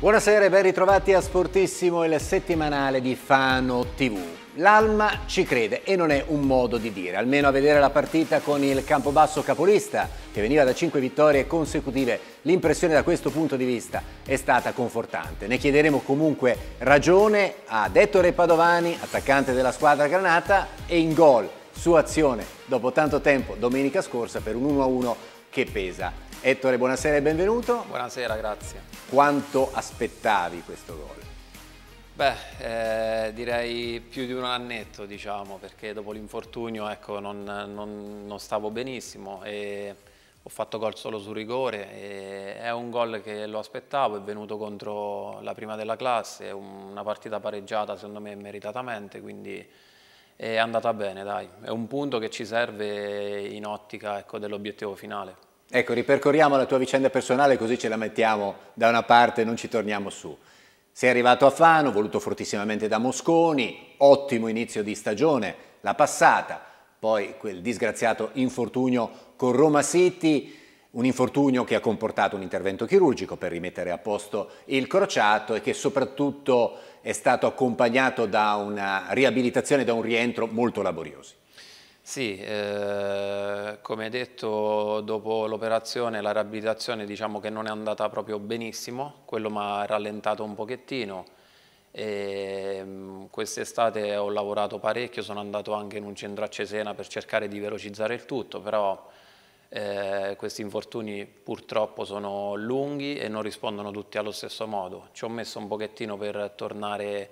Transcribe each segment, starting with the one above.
Buonasera e ben ritrovati a Sportissimo, il settimanale di Fano TV. L'Alma ci crede e non è un modo di dire, almeno a vedere la partita con il Campobasso capolista che veniva da 5 vittorie consecutive, l'impressione da questo punto di vista è stata confortante. Ne chiederemo comunque ragione a Dettore Padovani, attaccante della squadra granata e in gol, su azione dopo tanto tempo domenica scorsa per un 1-1 che pesa Ettore, buonasera e benvenuto. Buonasera, grazie. Quanto aspettavi questo gol? Beh, eh, direi più di un annetto, diciamo, perché dopo l'infortunio ecco, non, non, non, stavo benissimo e ho fatto gol solo su rigore. è un gol che lo aspettavo, è venuto contro la prima della classe, una partita pareggiata secondo me meritatamente, quindi è andata bene, dai. È un punto che ci serve in ottica ecco, dell'obiettivo finale. Ecco, ripercorriamo la tua vicenda personale così ce la mettiamo da una parte e non ci torniamo su. Sei arrivato a Fano, voluto fortissimamente da Mosconi, ottimo inizio di stagione, la passata, poi quel disgraziato infortunio con Roma City, un infortunio che ha comportato un intervento chirurgico per rimettere a posto il crociato e che soprattutto è stato accompagnato da una riabilitazione, da un rientro molto laboriosi. Sì, eh, come detto dopo l'operazione la riabilitazione diciamo che non è andata proprio benissimo, quello mi ha rallentato un pochettino. Ehm, quest'estate ho lavorato parecchio, sono andato anche in un centro a Cesena per cercare di velocizzare il tutto, però eh, questi infortuni purtroppo sono lunghi e non rispondono tutti allo stesso modo. Ci ho messo un pochettino per tornare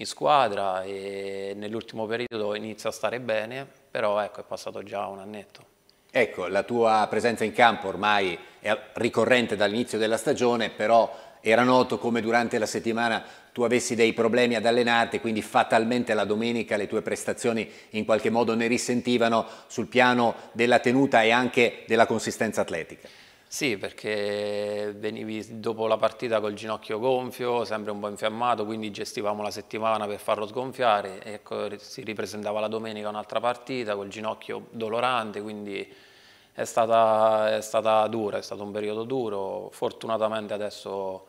in squadra e nell'ultimo periodo inizia a stare bene, però ecco, è passato già un annetto. Ecco, la tua presenza in campo ormai è ricorrente dall'inizio della stagione, però era noto come durante la settimana tu avessi dei problemi ad allenarti, quindi fatalmente la domenica le tue prestazioni in qualche modo ne risentivano sul piano della tenuta e anche della consistenza atletica. Sì, perché venivi dopo la partita col ginocchio gonfio, sempre un po' infiammato, quindi gestivamo la settimana per farlo sgonfiare, ecco, si ripresentava la domenica un'altra partita col ginocchio dolorante, quindi è stata, è stata dura, è stato un periodo duro, fortunatamente adesso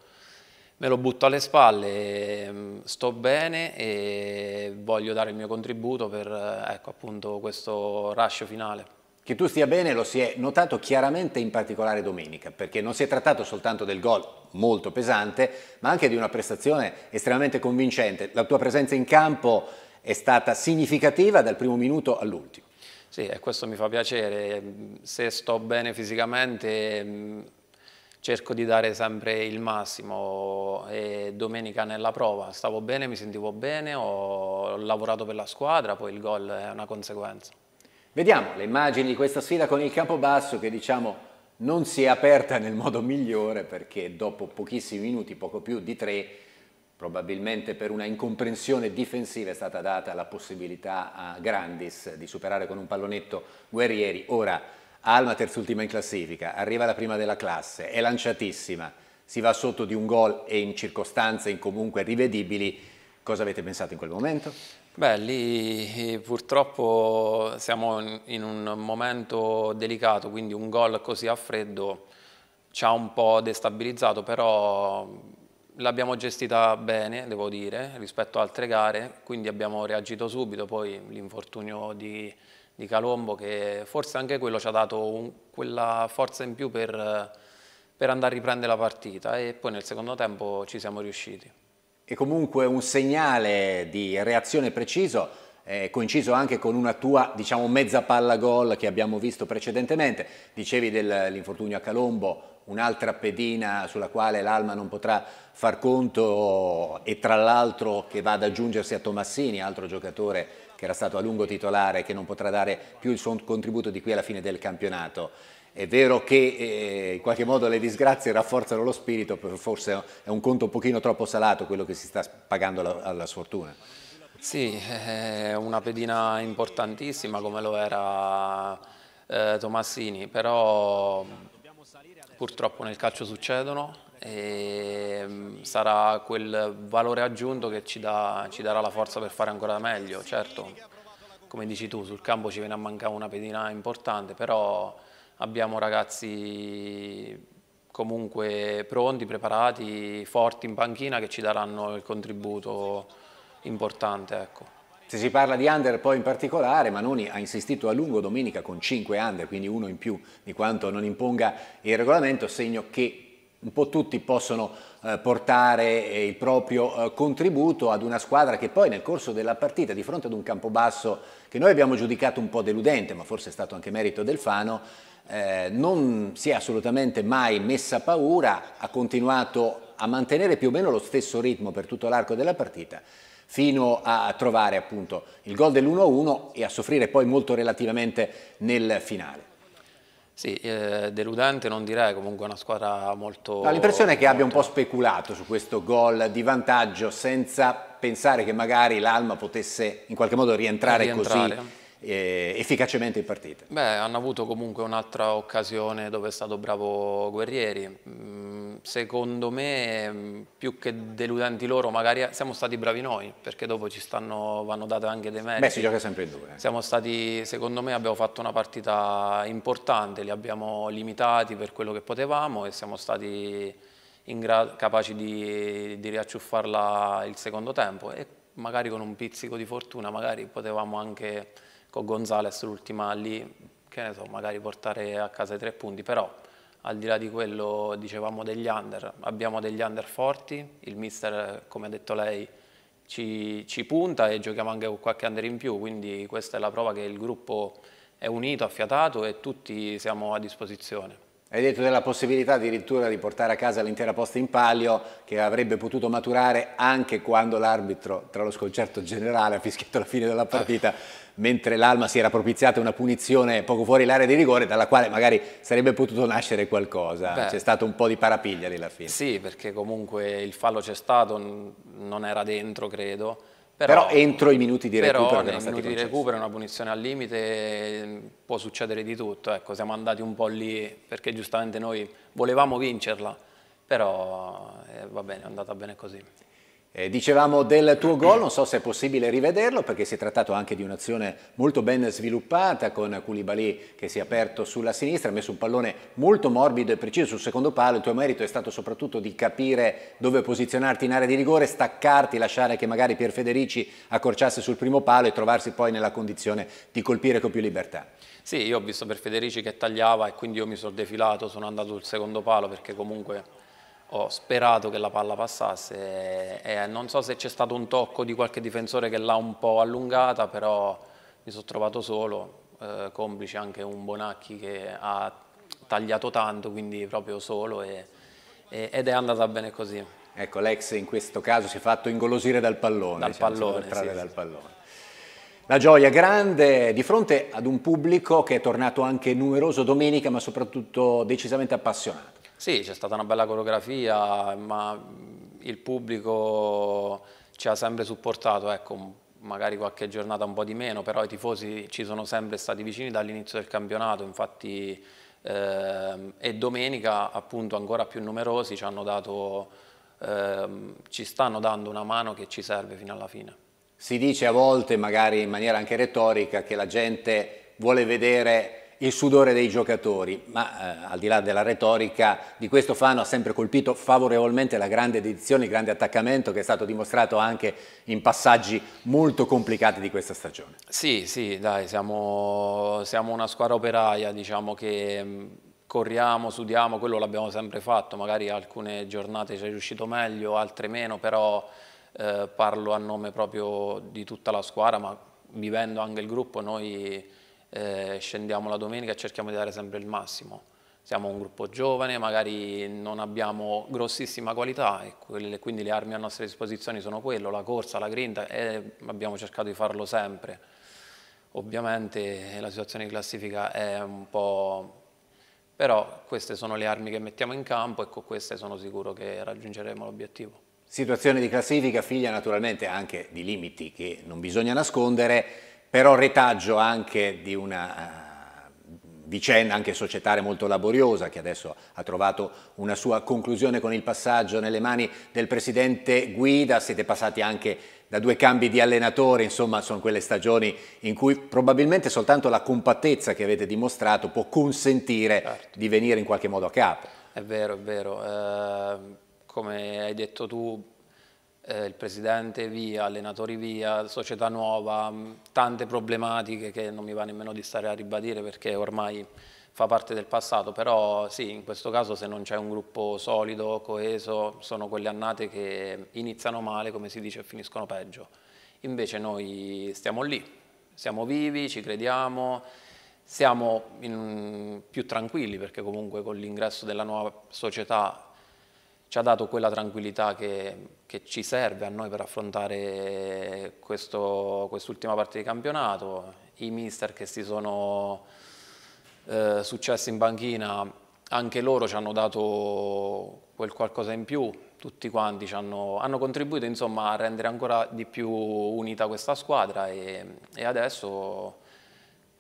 me lo butto alle spalle, ehm, sto bene e voglio dare il mio contributo per ecco, appunto, questo rascio finale. Che tu stia bene lo si è notato chiaramente in particolare domenica, perché non si è trattato soltanto del gol molto pesante, ma anche di una prestazione estremamente convincente. La tua presenza in campo è stata significativa dal primo minuto all'ultimo. Sì, e questo mi fa piacere. Se sto bene fisicamente cerco di dare sempre il massimo e domenica nella prova stavo bene, mi sentivo bene, ho lavorato per la squadra, poi il gol è una conseguenza. Vediamo le immagini di questa sfida con il campo basso che diciamo non si è aperta nel modo migliore perché dopo pochissimi minuti, poco più di tre, probabilmente per una incomprensione difensiva è stata data la possibilità a Grandis di superare con un pallonetto Guerrieri. Ora Alma terzultima in classifica, arriva la prima della classe, è lanciatissima, si va sotto di un gol e in circostanze comunque rivedibili. Cosa avete pensato in quel momento? Beh, lì eh, purtroppo siamo in un momento delicato, quindi un gol così a freddo ci ha un po' destabilizzato, però l'abbiamo gestita bene, devo dire, rispetto a altre gare, quindi abbiamo reagito subito, poi l'infortunio di, di, Calombo che forse anche quello ci ha dato un, quella forza in più per, per andare a riprendere la partita e poi nel secondo tempo ci siamo riusciti. E comunque un segnale di reazione preciso, eh, coinciso anche con una tua diciamo, mezza palla gol che abbiamo visto precedentemente. Dicevi dell'infortunio a Colombo, un'altra pedina sulla quale l'Alma non potrà far conto e tra l'altro che va ad aggiungersi a Tomassini, altro giocatore che era stato a lungo titolare che non potrà dare più il suo contributo di qui alla fine del campionato. È vero che eh, in qualche modo le disgrazie rafforzano lo spirito, forse è un conto un pochino troppo salato quello che si sta pagando alla, alla sfortuna. Sì, è una pedina importantissima come lo era eh, Tomassini, però purtroppo nel calcio succedono e mm, sarà quel valore aggiunto che ci, dà, ci darà la forza per fare ancora meglio, certo. Come dici tu, sul campo ci viene a mancare una pedina importante, però abbiamo ragazzi comunque pronti, preparati, forti in panchina che ci daranno il contributo importante. Ecco. Se si parla di under poi in particolare, Manoni ha insistito a lungo domenica con 5 under, quindi uno in più di quanto non imponga il regolamento, segno che un po' tutti possono eh, portare eh, il proprio eh, contributo ad una squadra che poi nel corso della partita di fronte ad un campo basso che noi abbiamo giudicato un po' deludente ma forse è stato anche merito del Fano eh, non si è assolutamente mai messa paura ha continuato a mantenere più o meno lo stesso ritmo per tutto l'arco della partita fino a trovare appunto il gol dell'1-1 e a soffrire poi molto relativamente nel finale. Sì, eh, deludente non direi, comunque una squadra molto... l'impressione è che molto... abbia un po' speculato su questo gol di vantaggio senza pensare che magari l'Alma potesse in qualche modo rientrare, rientrare. così eh, efficacemente partita. Beh, hanno avuto comunque un'altra occasione dove è stato bravo Guerrieri. Mm, secondo me, mm, più che deludenti loro, magari siamo stati bravi noi, perché dopo ci stanno, vanno date anche dei meriti. Beh, si gioca sempre in due. Eh. Siamo stati, secondo me, abbiamo fatto una partita importante, li abbiamo limitati per quello che potevamo e siamo stati capaci di, di riacciuffarla il secondo tempo e magari con un pizzico di fortuna magari potevamo anche con Gonzales l'ultima lì, che ne so, magari portare a casa i tre punti, però al di là di quello dicevamo degli under, abbiamo degli under forti, il mister come ha detto lei ci, ci punta e giochiamo anche con qualche under in più, quindi questa è la prova che il gruppo è unito, affiatato e tutti siamo a disposizione. Hai detto della possibilità addirittura di portare a casa l'intera posta in palio che avrebbe potuto maturare anche quando l'arbitro, tra lo sconcerto generale, ha fischiato la fine della partita, mentre l'Alma si era propiziata una punizione poco fuori l'area di rigore dalla quale magari sarebbe potuto nascere qualcosa. C'è stato un po' di parapiglia lì alla fine. Sì, perché comunque il fallo c'è stato, non era dentro credo. Però, però entro i minuti di recupero però, nei minuti di recupero una punizione al limite può succedere di tutto, ecco, siamo andati un po' lì perché giustamente noi volevamo vincerla, però eh, va bene, è andata bene così. Eh, dicevamo del tuo gol, non so se è possibile rivederlo perché si è trattato anche di un'azione molto ben sviluppata con Koulibaly che si è aperto sulla sinistra, ha messo un pallone molto morbido e preciso sul secondo palo, il tuo merito è stato soprattutto di capire dove posizionarti in area di rigore, staccarti, lasciare che magari Pier Federici accorciasse sul primo palo e trovarsi poi nella condizione di colpire con più libertà. Sì, io ho visto Pier Federici che tagliava e quindi io mi sono defilato, sono andato sul secondo palo perché comunque ho sperato che la palla passasse e non so se c'è stato un tocco di qualche difensore che l'ha un po' allungata, però mi sono trovato solo, eh, complice anche un Bonacchi che ha tagliato tanto, quindi proprio solo e, e, ed è andata bene così. Ecco, l'ex in questo caso si è fatto ingolosire dal pallone. Dal diciamo, sì, dal sì. pallone. La gioia grande di fronte ad un pubblico che è tornato anche numeroso domenica, ma soprattutto decisamente appassionato. Sì, c'è stata una bella coreografia, ma il pubblico ci ha sempre supportato, ecco, magari qualche giornata un po' di meno, però i tifosi ci sono sempre stati vicini dall'inizio del campionato, infatti eh, e domenica appunto ancora più numerosi ci hanno dato, eh, ci stanno dando una mano che ci serve fino alla fine. Si dice a volte, magari in maniera anche retorica, che la gente vuole vedere il sudore dei giocatori, ma eh, al di là della retorica di questo Fano ha sempre colpito favorevolmente la grande dedizione, il grande attaccamento che è stato dimostrato anche in passaggi molto complicati di questa stagione. Sì, sì, dai, siamo, siamo una squadra operaia, diciamo che mm, corriamo, sudiamo, quello l'abbiamo sempre fatto, magari alcune giornate ci è riuscito meglio, altre meno, però eh, parlo a nome proprio di tutta la squadra, ma vivendo anche il gruppo noi eh, scendiamo la domenica e cerchiamo di dare sempre il massimo. Siamo un gruppo giovane, magari non abbiamo grossissima qualità e quelle, quindi le armi a nostra disposizione sono quello, la corsa, la grinta e abbiamo cercato di farlo sempre. Ovviamente la situazione di classifica è un po' però queste sono le armi che mettiamo in campo e con queste sono sicuro che raggiungeremo l'obiettivo. Situazione di classifica, figlia naturalmente anche di limiti che non bisogna nascondere, però retaggio anche di una eh, vicenda anche societaria molto laboriosa che adesso ha trovato una sua conclusione con il passaggio nelle mani del presidente Guida, siete passati anche da due cambi di allenatore, insomma sono quelle stagioni in cui probabilmente soltanto la compattezza che avete dimostrato può consentire certo. di venire in qualche modo a capo. È vero, è vero, eh, come hai detto tu eh, il presidente via, allenatori via, società nuova, mm, tante problematiche che non mi va nemmeno di stare a ribadire perché ormai fa parte del passato, però sì, in questo caso se non c'è un gruppo solido, coeso, sono quelle annate che iniziano male, come si dice, e finiscono peggio. Invece noi stiamo lì, siamo vivi, ci crediamo, siamo in, più tranquilli perché comunque con l'ingresso della nuova società ci ha dato quella tranquillità che, che ci serve a noi per affrontare quest'ultima quest parte di campionato. I mister che si sono eh, successi in banchina, anche loro ci hanno dato quel qualcosa in più, tutti quanti hanno, hanno, contribuito insomma, a rendere ancora di più unita questa squadra e, e adesso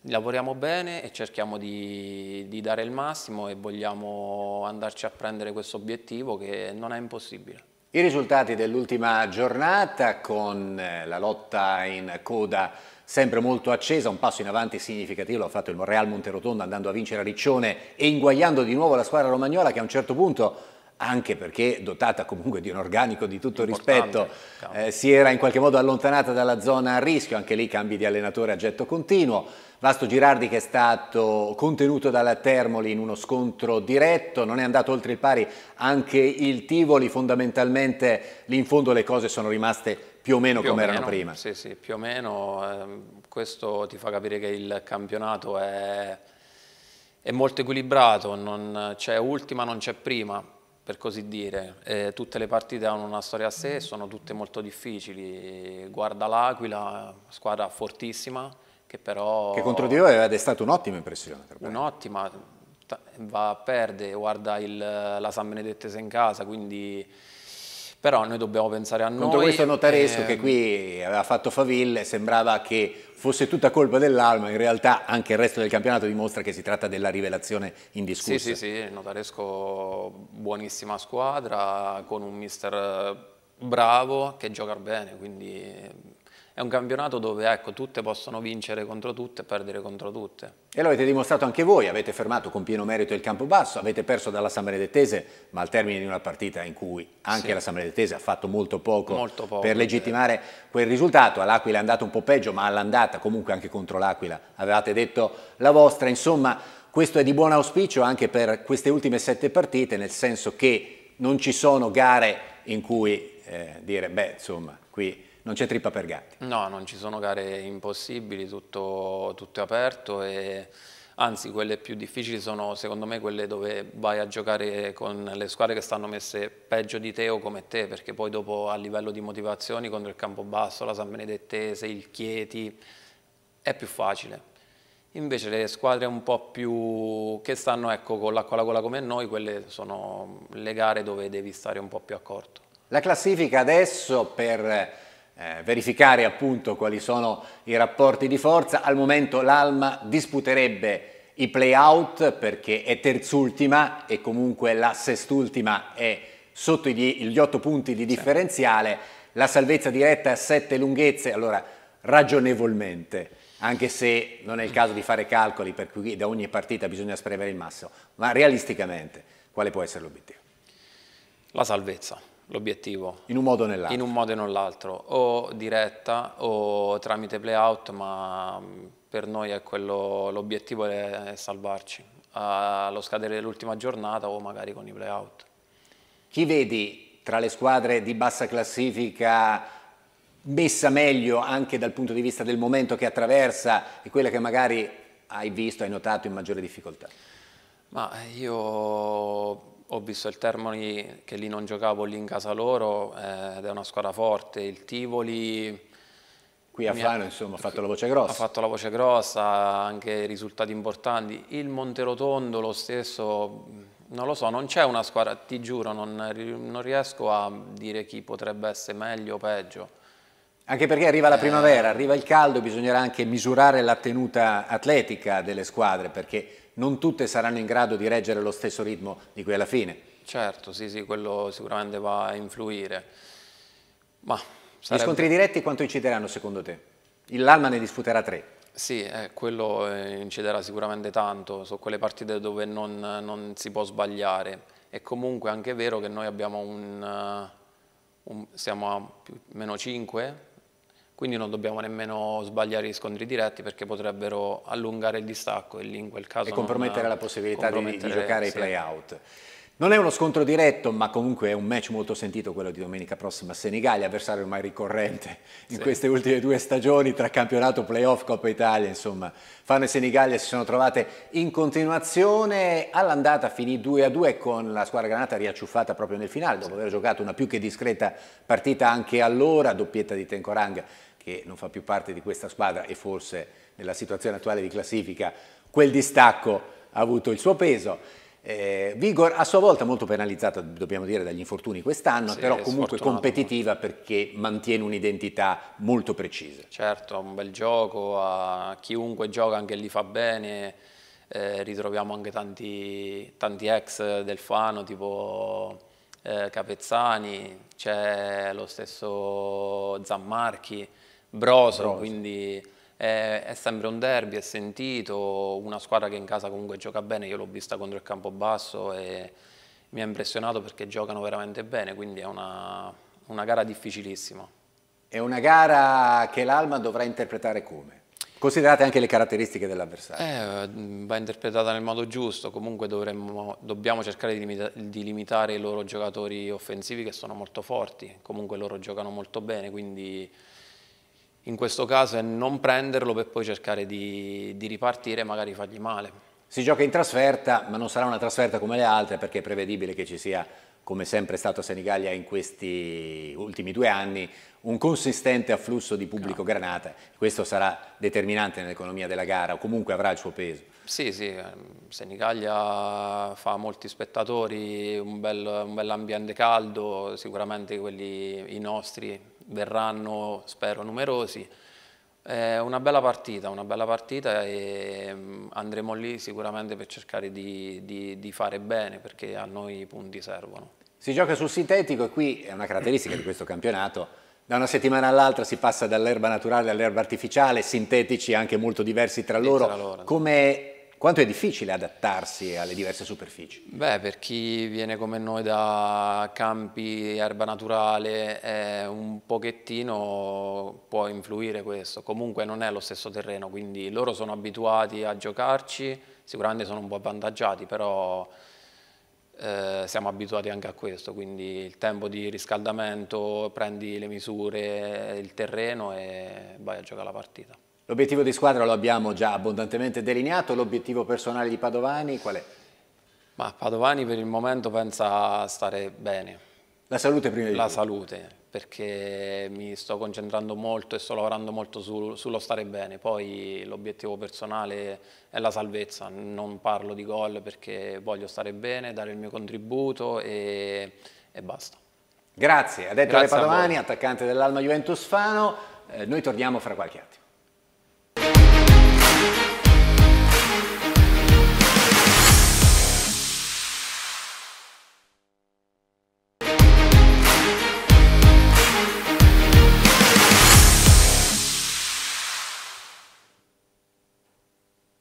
lavoriamo bene e cerchiamo di, di, dare il massimo e vogliamo andarci a prendere questo obiettivo che non è impossibile. I risultati dell'ultima giornata con eh, la lotta in coda sempre molto accesa, un passo in avanti significativo l'ha fatto il Real Monterotondo andando a vincere a Riccione e inguagliando di nuovo la squadra romagnola che a un certo punto anche perché dotata comunque di un organico di tutto rispetto, eh, si era in qualche modo allontanata dalla zona a rischio, anche lì cambi di allenatore a getto continuo. Vasto Girardi che è stato contenuto dalla Termoli in uno scontro diretto, non è andato oltre il pari anche il Tivoli, fondamentalmente lì in fondo le cose sono rimaste più o meno come erano prima. Sì, sì, più o meno, ehm, questo ti fa capire che il campionato è, è molto equilibrato, c'è ultima, non c'è prima per così dire. Eh, tutte le partite hanno una storia a sé, mm. sono tutte molto difficili. Guarda l'Aquila, squadra fortissima, che però... Che contro di voi è stata un'ottima impressione. Un'ottima, va a perdere, guarda il, la San Benedettese in casa, quindi però noi dobbiamo pensare a noi. Contro questo notaresco ehm... che qui aveva fatto faville, sembrava che fosse tutta colpa dell'Alma, in realtà anche il resto del campionato dimostra che si tratta della rivelazione indiscussa. Sì, sì, sì, notaresco buonissima squadra, con un mister bravo che gioca bene, quindi è un campionato dove ecco, tutte possono vincere contro tutte e perdere contro tutte. E lo avete dimostrato anche voi, avete fermato con pieno merito il campo basso, avete perso dalla San Benedettese, ma al termine di una partita in cui anche sì. la San Benedettese ha fatto molto poco, molto poco per eh. legittimare eh. quel risultato, all'Aquila è andato un po' peggio, ma all'andata comunque anche contro l'Aquila avevate detto la vostra, insomma questo è di buon auspicio anche per queste ultime sette partite, nel senso che non ci sono gare in cui eh, dire beh insomma qui non c'è trippa per gatti. No, non ci sono gare impossibili, tutto, tutto è aperto e anzi quelle più difficili sono secondo me quelle dove vai a giocare con le squadre che stanno messe peggio di te o come te perché poi dopo a livello di motivazioni contro il Campobasso, la San Benedettese, il Chieti è più facile invece le squadre un po' più che stanno ecco, con l'acqua alla gola come noi quelle sono le gare dove devi stare un po' più accorto la classifica adesso per eh, verificare appunto quali sono i rapporti di forza. Al momento l'Alma disputerebbe i playout perché è terzultima e comunque la sestultima è sotto gli, gli 8 punti di certo. differenziale, la salvezza diretta a sette lunghezze, allora ragionevolmente, anche se non è il caso di fare calcoli per cui da ogni partita bisogna spremere il massimo, ma realisticamente quale può essere l'obiettivo? La salvezza l'obiettivo. In un modo o nell'altro. In un modo o nell'altro, o diretta o tramite playout, ma per noi è quello, l'obiettivo è salvarci. Allo scadere dell'ultima giornata o magari con i playout. Chi vedi tra le squadre di bassa classifica messa meglio anche dal punto di vista del momento che attraversa e quella che magari hai visto, hai notato in maggiore difficoltà? Ma io ho visto il Termoli che lì non giocavo, lì in casa loro, eh, ed è una squadra forte, il Tivoli... Qui a Fano, ha, insomma, ha fatto la voce grossa. Ha fatto la voce grossa, anche risultati importanti. Il Monterotondo lo stesso, non lo so, non c'è una squadra, ti giuro, non, non, riesco a dire chi potrebbe essere meglio o peggio. Anche perché arriva la eh. primavera, arriva il caldo, bisognerà anche misurare la tenuta atletica delle squadre, perché non tutte saranno in grado di reggere lo stesso ritmo di qui alla fine. Certo, sì, sì, quello sicuramente va a influire. Ma sarebbe... Gli scontri diretti quanto incideranno secondo te? L'Alma ne disputerà tre. Sì, eh, quello eh, inciderà sicuramente tanto, sono quelle partite dove non, non, si può sbagliare. È comunque anche vero che noi abbiamo un... Eh, un siamo a più, meno 5 quindi non dobbiamo nemmeno sbagliare gli scontri diretti perché potrebbero allungare il distacco e lì in quel caso... E compromettere la possibilità compromettere, di, di, giocare sì. i play-out. Non è uno scontro diretto, ma comunque è un match molto sentito quello di domenica prossima. Senigallia, avversario ormai ricorrente in sì. queste ultime due stagioni tra campionato, playoff, Coppa Italia, insomma. Fano e Senigallia si sono trovate in continuazione. All'andata finì 2-2 con la squadra granata riacciuffata proprio nel finale, dopo aver giocato una più che discreta partita anche allora, doppietta di Tencorang che non fa più parte di questa squadra e forse nella situazione attuale di classifica quel distacco ha avuto il suo peso. Eh, Vigor a sua volta molto penalizzata, dobbiamo dire, dagli infortuni quest'anno, sì, però comunque competitiva perché mantiene un'identità molto precisa. Certo, un bel gioco, a chiunque gioca anche lì fa bene, eh, ritroviamo anche tanti, tanti, ex del Fano, tipo eh, Capezzani, c'è lo stesso Zammarchi, Broso, Broso. quindi è, è, sempre un derby, è sentito, una squadra che in casa comunque gioca bene, io l'ho vista contro il Campobasso e mi ha impressionato perché giocano veramente bene, quindi è una, una gara difficilissima. È una gara che l'Alma dovrà interpretare come? Considerate anche le caratteristiche dell'avversario. Eh, va interpretata nel modo giusto, comunque dovremmo, dobbiamo cercare di, limita di, limitare i loro giocatori offensivi che sono molto forti, comunque loro giocano molto bene, quindi in questo caso è non prenderlo per poi cercare di, di ripartire e magari fargli male. Si gioca in trasferta, ma non sarà una trasferta come le altre perché è prevedibile che ci sia, come sempre è stato a Senigallia in questi ultimi due anni, un consistente afflusso di pubblico granata. Questo sarà determinante nell'economia della gara o comunque avrà il suo peso. Sì, sì, eh, Senigallia fa molti spettatori, un bel, un bel ambiente caldo, sicuramente quelli i nostri verranno spero numerosi. È una bella partita, una bella partita e mm, andremo lì sicuramente per cercare di, di, di fare bene perché a noi i punti servono. Si gioca sul sintetico e qui è una caratteristica di questo campionato, da una settimana all'altra si passa dall'erba naturale all'erba artificiale, sintetici anche molto diversi tra loro. Come quanto è difficile adattarsi alle diverse superfici? Beh, per chi viene come noi da campi, erba naturale, eh, un pochettino può influire questo. Comunque non è lo stesso terreno, quindi loro sono abituati a giocarci, sicuramente sono un po' avvantaggiati, però eh, siamo abituati anche a questo, quindi il tempo di riscaldamento, prendi le misure, il terreno e vai a giocare la partita. L'obiettivo di squadra lo abbiamo già abbondantemente delineato, l'obiettivo personale di Padovani qual è? Ma Padovani per il momento pensa a stare bene. La salute prima di tutto? La salute, perché mi sto concentrando molto e sto lavorando molto su, sullo stare bene. Poi l'obiettivo personale è la salvezza, non parlo di gol perché voglio stare bene, dare il mio contributo e, e basta. Grazie, ha detto Ale Padovani, attaccante dell'Alma Juventus Fano. Eh, noi torniamo fra qualche attimo.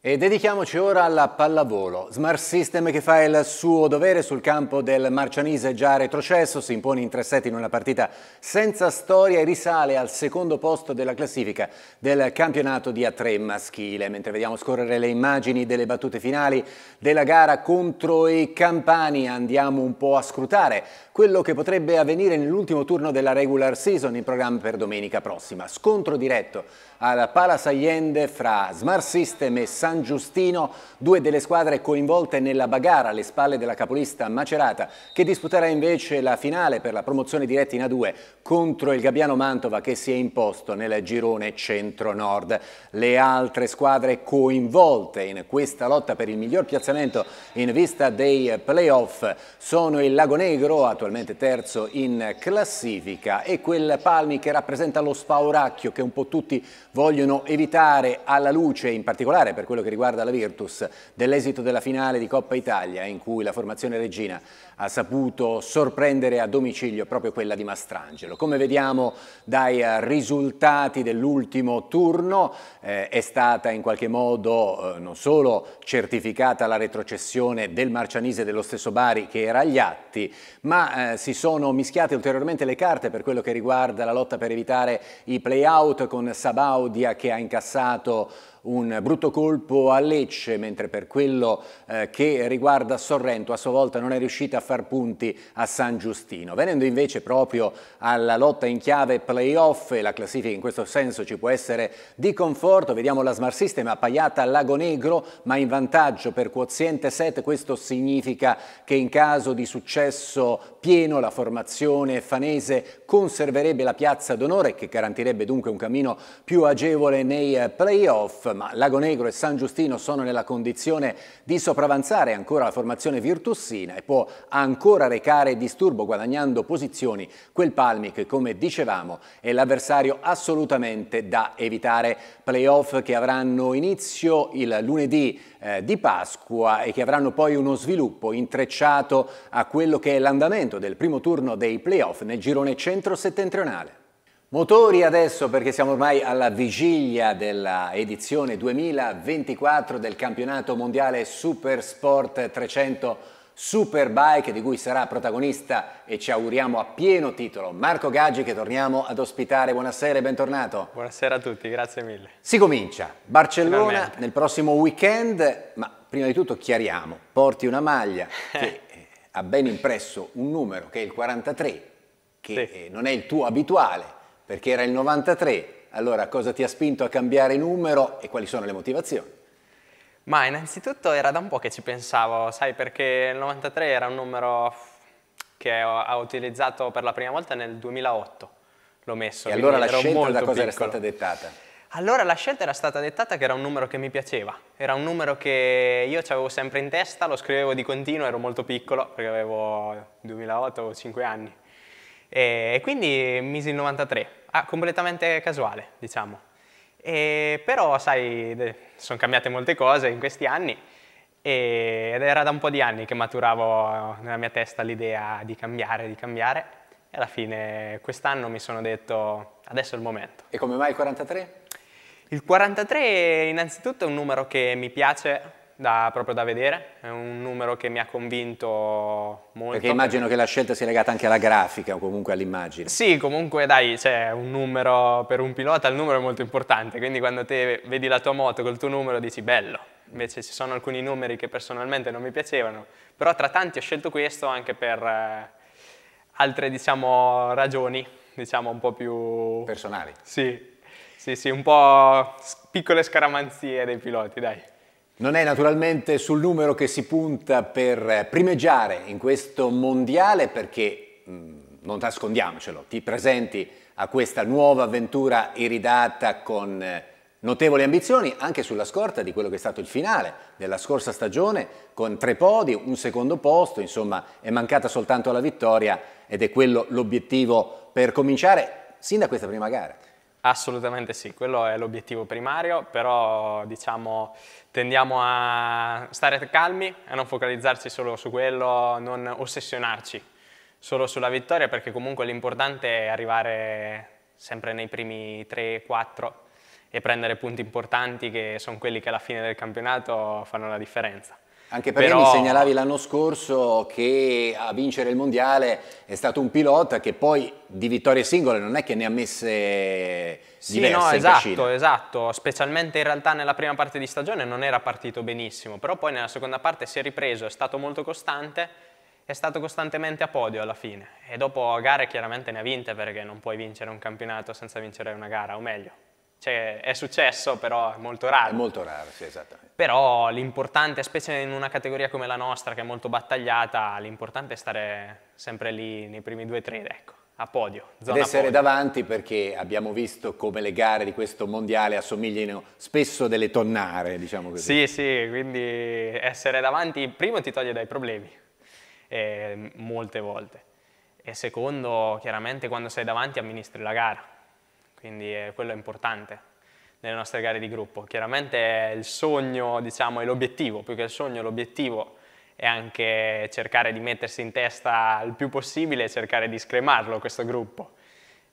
E dedichiamoci ora alla pallavolo. Smart System che fa il suo dovere sul campo del Marcianise già retrocesso, si impone in tre set in una partita senza storia e risale al secondo posto della classifica del campionato di A3 maschile. Mentre vediamo scorrere le immagini delle battute finali della gara contro i Campani, andiamo un po' a scrutare quello che potrebbe avvenire nell'ultimo turno della regular season in programma per domenica prossima. Scontro diretto alla Palas Allende fra Smart System e San San Giustino, due delle squadre coinvolte nella bagara alle spalle della capolista Macerata, che disputerà invece la finale per la promozione diretta in A2 contro il Gabbiano Mantova che si è imposto nel girone centro-nord. Le altre squadre coinvolte in questa lotta per il miglior piazzamento in vista dei playoff sono il Lago Negro, attualmente terzo in classifica, e quel Palmi che rappresenta lo spauracchio che un po' tutti vogliono evitare alla luce, in particolare per quello quello che riguarda la Virtus, dell'esito della finale di Coppa Italia in cui la formazione regina ha saputo sorprendere a domicilio proprio quella di Mastrangelo. Come vediamo dai risultati dell'ultimo turno eh, è stata in qualche modo eh, non solo certificata la retrocessione del Marcianise dello stesso Bari che era agli atti, ma eh, si sono mischiate ulteriormente le carte per quello che riguarda la lotta per evitare i play-out con Sabaudia che ha incassato un brutto colpo a Lecce, mentre per quello eh, che riguarda Sorrento a sua volta non è riuscita a far punti a San Giustino. Venendo invece proprio alla lotta in chiave playoff, la classifica in questo senso ci può essere di conforto, vediamo la Smart System appaiata a Lago Negro, ma in vantaggio per quoziente set, questo significa che in caso di successo pieno, la formazione fanese conserverebbe la piazza d'onore che garantirebbe dunque un cammino più agevole nei eh, playoff, ma Lago Negro e San Giustino sono nella condizione di sopravanzare ancora la formazione virtussina e può ancora recare disturbo guadagnando posizioni quel Palmi che come dicevamo è l'avversario assolutamente da evitare. Playoff che avranno inizio il lunedì eh, di Pasqua e che avranno poi uno sviluppo intrecciato a quello che è l'andamento appuntamento del primo turno dei playoff nel girone centro-settentrionale. Motori adesso perché siamo ormai alla vigilia della edizione 2024 del campionato mondiale Supersport 300 Superbike di cui sarà protagonista e ci auguriamo a pieno titolo Marco Gaggi che torniamo ad ospitare. Buonasera e bentornato. Buonasera a tutti, grazie mille. Si comincia. Barcellona Finalmente. nel prossimo weekend, ma prima di tutto chiariamo, porti una maglia che ha ben impresso un numero che è il 43, che sì. Eh, non è il tuo abituale, perché era il 93. Allora, cosa ti ha spinto a cambiare numero e quali sono le motivazioni? Ma innanzitutto era da un po' che ci pensavo, sai, perché il 93 era un numero che ho, ho utilizzato per la prima volta nel 2008. L'ho messo. E allora la scelta da cosa piccolo. era stata dettata? Allora la scelta era stata dettata che era un numero che mi piaceva, era un numero che io avevo sempre in testa, lo scrivevo di continuo, ero molto piccolo perché avevo 2008 o 5 anni e quindi misi il 93, ah, completamente casuale diciamo. E però sai, sono cambiate molte cose in questi anni ed era da un po' di anni che maturavo nella mia testa l'idea di cambiare, di cambiare e alla fine quest'anno mi sono detto adesso è il momento. E come mai il 43? Il 43 innanzitutto è un numero che mi piace da, proprio da vedere, è un numero che mi ha convinto molto. Perché immagino che la scelta sia legata anche alla grafica o comunque all'immagine. Sì, comunque dai, c'è cioè, un numero per un pilota, il numero è molto importante, quindi quando te vedi la tua moto col tuo numero dici bello, invece ci sono alcuni numeri che personalmente non mi piacevano, però tra tanti ho scelto questo anche per eh, altre diciamo ragioni, diciamo un po' più... Personali. Sì, sì, sì, un po' piccole scaramanzie dei piloti, dai. Non è naturalmente sul numero che si punta per primeggiare in questo mondiale perché, mh, mm, non nascondiamocelo, ti presenti a questa nuova avventura iridata con eh, notevoli ambizioni anche sulla scorta di quello che è stato il finale della scorsa stagione con tre podi, un secondo posto, insomma è mancata soltanto la vittoria ed è quello l'obiettivo per cominciare sin da questa prima gara. Assolutamente sì, quello è l'obiettivo primario, però diciamo tendiamo a stare calmi, e non focalizzarci solo su quello, non ossessionarci solo sulla vittoria perché comunque l'importante è arrivare sempre nei primi 3-4 e prendere punti importanti che sono quelli che alla fine del campionato fanno la differenza. Anche perché Però... mi segnalavi l'anno scorso che a vincere il mondiale è stato un pilota che poi di vittorie singole non è che ne ha messe diverse sì, no, esatto, esatto, specialmente in realtà nella prima parte di stagione non era partito benissimo, però poi nella seconda parte si è ripreso, è stato molto costante, è stato costantemente a podio alla fine e dopo gare chiaramente ne ha vinte perché non puoi vincere un campionato senza vincere una gara, o meglio, cioè, è successo, però è molto raro. È molto raro, sì, esattamente. Però l'importante, specie in una categoria come la nostra, che è molto battagliata, l'importante è stare sempre lì nei primi due o tre, ecco, a podio. Ed essere podio. davanti perché abbiamo visto come le gare di questo mondiale assomigliano spesso delle tonnare, diciamo così. Sì, sì, quindi essere davanti primo ti toglie dai problemi, eh, molte volte. E secondo, chiaramente, quando sei davanti amministri la gara quindi eh, quello è importante nelle nostre gare di gruppo. Chiaramente il sogno diciamo, è l'obiettivo, più che il sogno l'obiettivo è anche cercare di mettersi in testa il più possibile e cercare di scremarlo questo gruppo.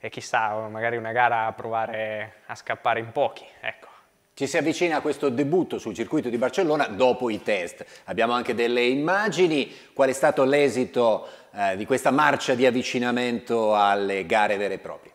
E chissà, oh, magari una gara a provare a scappare in pochi, ecco. Ci si avvicina a questo debutto sul circuito di Barcellona dopo i test. Abbiamo anche delle immagini. Qual è stato l'esito eh, di questa marcia di avvicinamento alle gare vere e proprie?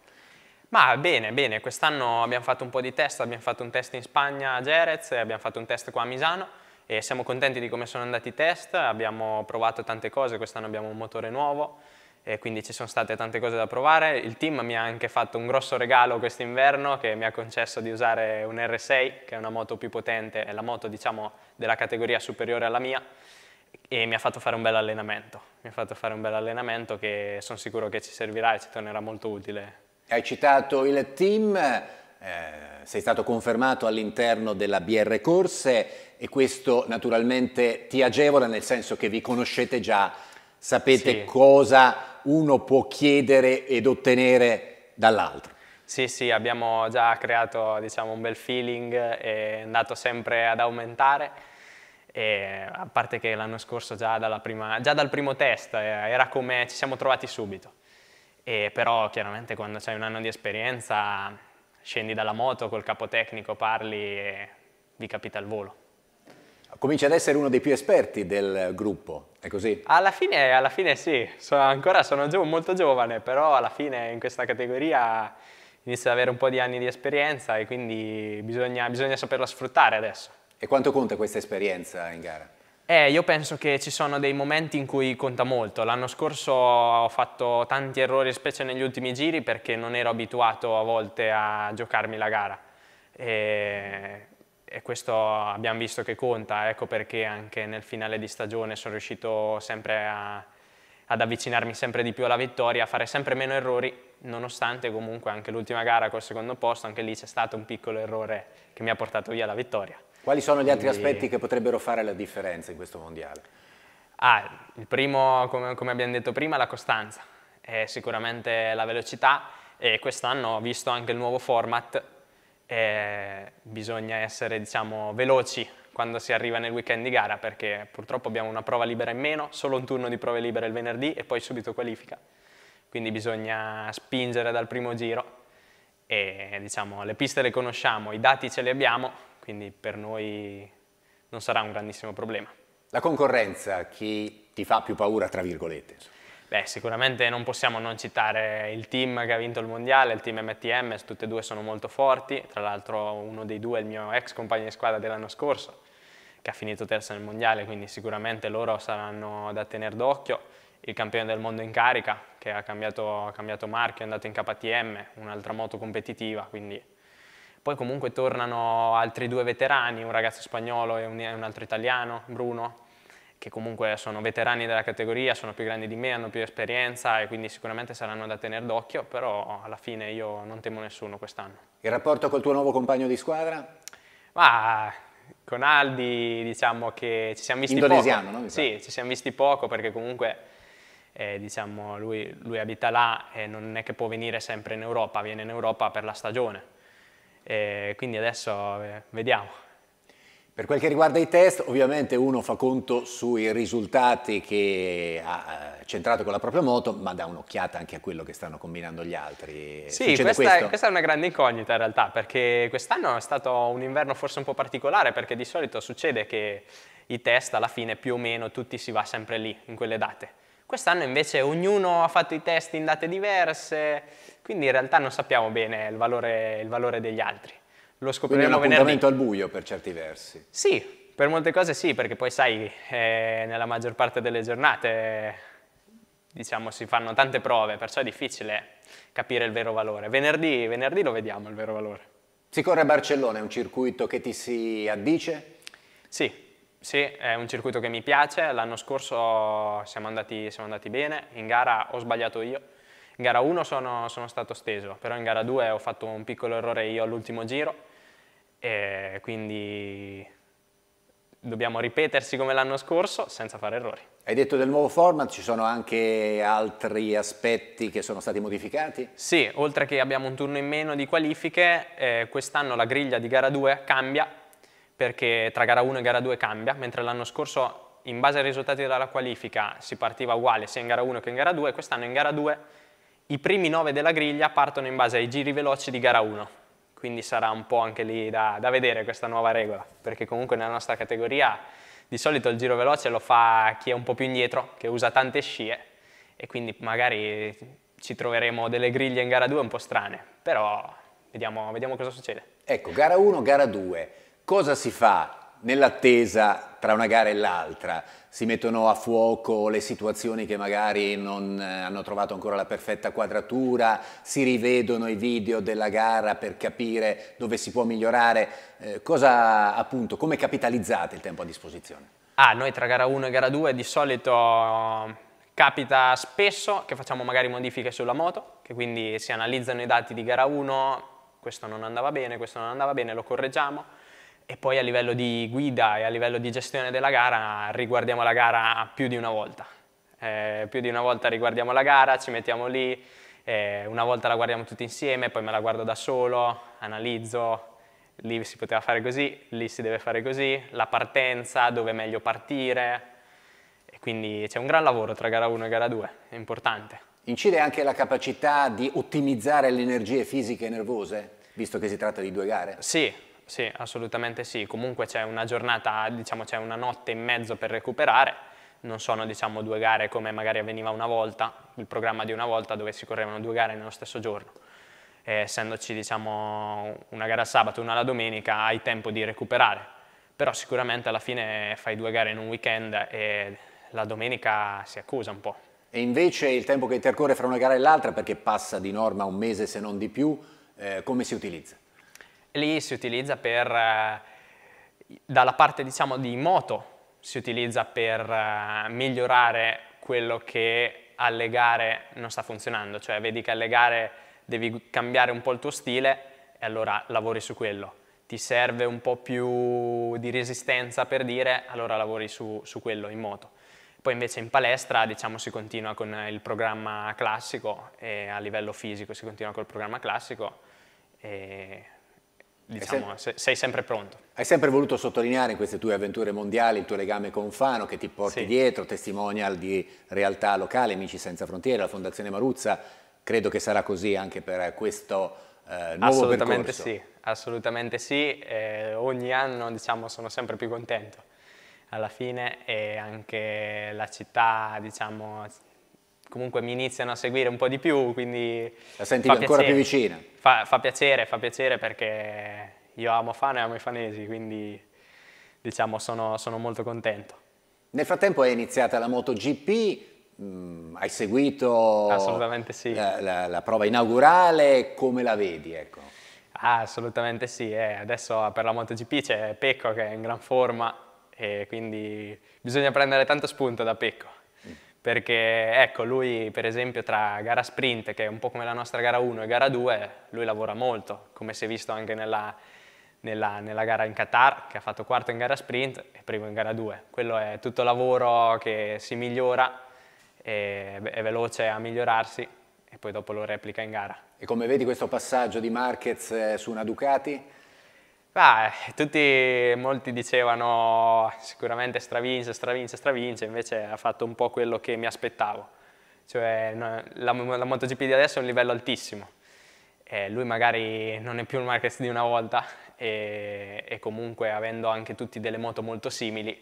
Ma bene, bene, quest'anno abbiamo fatto un po' di test, abbiamo fatto un test in Spagna a Jerez, abbiamo fatto un test qua a Misano e siamo contenti di come sono andati i test, abbiamo provato tante cose, quest'anno abbiamo un motore nuovo e quindi ci sono state tante cose da provare. Il team mi ha anche fatto un grosso regalo quest'inverno che mi ha concesso di usare un R6, che è una moto più potente, è la moto diciamo della categoria superiore alla mia e mi ha fatto fare un bel allenamento, mi ha fatto fare un bel allenamento che sono sicuro che ci servirà e ci tornerà molto utile hai citato il team, eh, sei stato confermato all'interno della BR Corse e questo naturalmente ti agevola nel senso che vi conoscete già, sapete sì. cosa uno può chiedere ed ottenere dall'altro. Sì, sì, abbiamo già creato diciamo, un bel feeling, è andato sempre ad aumentare. E a parte che l'anno scorso già, prima, già dal primo test eh, era come ci siamo trovati subito. E però chiaramente quando hai un anno di esperienza scendi dalla moto col capotecnico, parli e vi capita il volo. Cominci ad essere uno dei più esperti del gruppo, è così? Alla fine, alla fine sì, so, ancora sono gio molto giovane, però alla fine in questa categoria inizio ad avere un po' di anni di esperienza e quindi bisogna, bisogna saperla sfruttare adesso. E quanto conta questa esperienza in gara? Eh, io penso che ci sono dei momenti in cui conta molto. L'anno scorso ho fatto tanti errori, specie negli ultimi giri, perché non ero abituato a volte a giocarmi la gara. E, e questo abbiamo visto che conta, ecco perché anche nel finale di stagione sono riuscito sempre a, ad avvicinarmi sempre di più alla vittoria, a fare sempre meno errori, nonostante comunque anche l'ultima gara col secondo posto, anche lì c'è stato un piccolo errore che mi ha portato via la vittoria. Quali sono gli altri Quindi... aspetti che potrebbero fare la differenza in questo mondiale? Ah, il primo, come, come abbiamo detto prima, la costanza, è sicuramente la velocità e quest'anno, visto anche il nuovo format, eh, bisogna essere diciamo, veloci quando si arriva nel weekend di gara perché purtroppo abbiamo una prova libera in meno, solo un turno di prove libere il venerdì e poi subito qualifica. Quindi bisogna spingere dal primo giro e diciamo, le piste le conosciamo, i dati ce li abbiamo, quindi per noi non sarà un grandissimo problema. La concorrenza, chi ti fa più paura, tra virgolette? Beh, sicuramente non possiamo non citare il team che ha vinto il mondiale, il team MTM, tutte e due sono molto forti, tra l'altro uno dei due è il mio ex compagno di squadra dell'anno scorso, che ha finito terzo nel mondiale, quindi sicuramente loro saranno da tenere d'occhio. Il campione del mondo in carica, che ha cambiato, ha cambiato marchio, è andato in KTM, un'altra moto competitiva, quindi poi comunque tornano altri due veterani, un ragazzo spagnolo e un, altro italiano, Bruno, che comunque sono veterani della categoria, sono più grandi di me, hanno più esperienza e quindi sicuramente saranno da tenere d'occhio, però alla fine io non temo nessuno quest'anno. Il rapporto col tuo nuovo compagno di squadra? Ma con Aldi diciamo che ci siamo visti Indonesiano, poco. No? Sì, ci siamo visti poco perché comunque eh, diciamo, lui, lui abita là e non è che può venire sempre in Europa, viene in Europa per la stagione e quindi adesso eh, vediamo. Per quel che riguarda i test, ovviamente uno fa conto sui risultati che ha centrato con la propria moto, ma dà un'occhiata anche a quello che stanno combinando gli altri. Sì, questa è, questa è, una grande incognita in realtà, perché quest'anno è stato un inverno forse un po' particolare, perché di solito succede che i test alla fine più o meno tutti si va sempre lì, in quelle date. Quest'anno invece ognuno ha fatto i test in date diverse, quindi in realtà non sappiamo bene il valore, il valore degli altri. Lo scopriremo quindi è un venerdì. al buio per certi versi. Sì, per molte cose sì, perché poi sai, eh, nella maggior parte delle giornate diciamo, si fanno tante prove, perciò è difficile capire il vero valore. Venerdì, venerdì lo vediamo il vero valore. Si corre a Barcellona, è un circuito che ti si addice? Sì, sì, è un circuito che mi piace. L'anno scorso siamo andati, siamo andati bene, in gara ho sbagliato io, in gara 1 sono, sono stato steso, però in gara 2 ho fatto un piccolo errore io all'ultimo giro e quindi dobbiamo ripetersi come l'anno scorso senza fare errori. Hai detto del nuovo format, ci sono anche altri aspetti che sono stati modificati? Sì, oltre che abbiamo un turno in meno di qualifiche, eh, quest'anno la griglia di gara 2 cambia, perché tra gara 1 e gara 2 cambia, mentre l'anno scorso in base ai risultati della qualifica si partiva uguale sia in gara 1 che in gara 2, quest'anno in gara 2 i primi 9 della griglia partono in base ai giri veloci di gara 1, quindi sarà un po' anche lì da, da vedere questa nuova regola, perché comunque nella nostra categoria di solito il giro veloce lo fa chi è un po' più indietro, che usa tante scie, e quindi magari ci troveremo delle griglie in gara 2 un po' strane, però vediamo, vediamo cosa succede. Ecco, gara 1, gara 2, cosa si fa nell'attesa tra una gara e l'altra si mettono a fuoco le situazioni che magari non eh, hanno trovato ancora la perfetta quadratura, si rivedono i video della gara per capire dove si può migliorare, eh, cosa appunto, come capitalizzate il tempo a disposizione? Ah, noi tra gara 1 e gara 2 di solito ehm, capita spesso che facciamo magari modifiche sulla moto, che quindi si analizzano i dati di gara 1, questo non andava bene, questo non andava bene, lo correggiamo, e poi a livello di guida e a livello di gestione della gara riguardiamo la gara più di una volta. Eh, più di una volta riguardiamo la gara, ci mettiamo lì, eh, una volta la guardiamo tutti insieme, poi me la guardo da solo, analizzo, lì si poteva fare così, lì si deve fare così, la partenza, dove è meglio partire, e quindi c'è un gran lavoro tra gara 1 e gara 2, è importante. Incide anche la capacità di ottimizzare le energie fisiche e nervose, visto che si tratta di due gare? Sì, sì, assolutamente sì. Comunque c'è una giornata, diciamo c'è una notte e mezzo per recuperare. Non sono diciamo, due gare come magari avveniva una volta, il programma di una volta dove si correvano due gare nello stesso giorno. E essendoci diciamo, una gara sabato e una la domenica hai tempo di recuperare. Però sicuramente alla fine fai due gare in un weekend e la domenica si accusa un po'. E invece il tempo che intercorre fra una gara e l'altra, perché passa di norma un mese se non di più, eh, come si utilizza? lì si utilizza per, eh, dalla parte diciamo di moto, si utilizza per eh, migliorare quello che alle gare non sta funzionando, cioè vedi che alle gare devi cambiare un po' il tuo stile e allora lavori su quello. Ti serve un po' più di resistenza per dire, allora lavori su, su quello in moto. Poi invece in palestra diciamo, si continua con il programma classico e a livello fisico si continua col programma classico e diciamo, sem sei sempre pronto. Hai sempre voluto sottolineare in queste tue avventure mondiali il tuo legame con Fano che ti porti sì. dietro, testimonial di realtà locale, Amici Senza Frontiere, la Fondazione Maruzza, credo che sarà così anche per questo eh, nuovo assolutamente percorso. Sì, assolutamente sì, eh, ogni anno diciamo, sono sempre più contento alla fine e anche la città diciamo, comunque mi iniziano a seguire un po' di più, quindi... La senti ancora piacere. più vicina. Fa, fa, piacere, fa piacere perché io amo Fano e amo i fanesi, quindi diciamo sono, sono molto contento. Nel frattempo è iniziata la MotoGP, Mm, hai seguito sì. la, la, la, prova inaugurale, come la vedi? Ecco. Ah, assolutamente sì, eh, adesso per la MotoGP c'è Pecco che è in gran forma e quindi bisogna prendere tanto spunto da Pecco perché ecco, lui per esempio tra gara sprint, che è un po' come la nostra gara 1 e gara 2, lui lavora molto, come si è visto anche nella, nella, nella gara in Qatar, che ha fatto quarto in gara sprint e primo in gara 2. Quello è tutto lavoro che si migliora, è, è veloce a migliorarsi e poi dopo lo replica in gara. E come vedi questo passaggio di Marquez eh, su una Ducati? Ah, tutti, molti dicevano sicuramente stravince, stravince, stravince, invece ha fatto un po' quello che mi aspettavo. Cioè, la, la MotoGP di adesso è un livello altissimo. Eh, lui magari non è più il Marquez di una volta e, e, comunque avendo anche tutti delle moto molto simili.